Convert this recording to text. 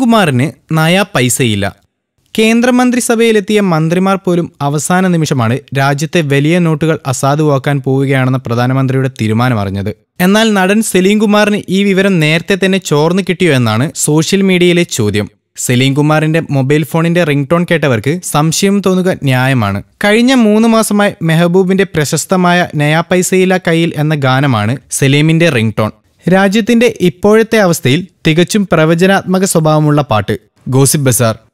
കുമാറിന് നയാ പൈസയില്ല കേന്ദ്രമന്ത്രിസഭയിലെത്തിയ മന്ത്രിമാർ പോലും അവസാന നിമിഷമാണ് രാജ്യത്തെ വലിയ നോട്ടുകൾ അസാധുവാക്കാൻ പോവുകയാണെന്ന പ്രധാനമന്ത്രിയുടെ തീരുമാനം അറിഞ്ഞത് എന്നാൽ നടൻ സെലീംകുമാറിന് ഈ വിവരം നേരത്തെ തന്നെ ചോർന്നു കിട്ടിയോ എന്നാണ് സോഷ്യൽ മീഡിയയിലെ ചോദ്യം സെലീംകുമാറിന്റെ മൊബൈൽ ഫോണിന്റെ റിംഗ് ടോൺ കേട്ടവർക്ക് സംശയം തോന്നുക ന്യായമാണ് കഴിഞ്ഞ മൂന്ന് മാസമായി മെഹബൂബിന്റെ പ്രശസ്തമായ നയാ പൈസയില കയ്യിൽ എന്ന ഗാനമാണ് സലീമിന്റെ റിംഗ് ടോൺ രാജ്യത്തിന്റെ ഇപ്പോഴത്തെ അവസ്ഥയിൽ തികച്ചും പ്രവചനാത്മക സ്വഭാവമുള്ള പാട്ട് ഗോസിബ് ബസാർ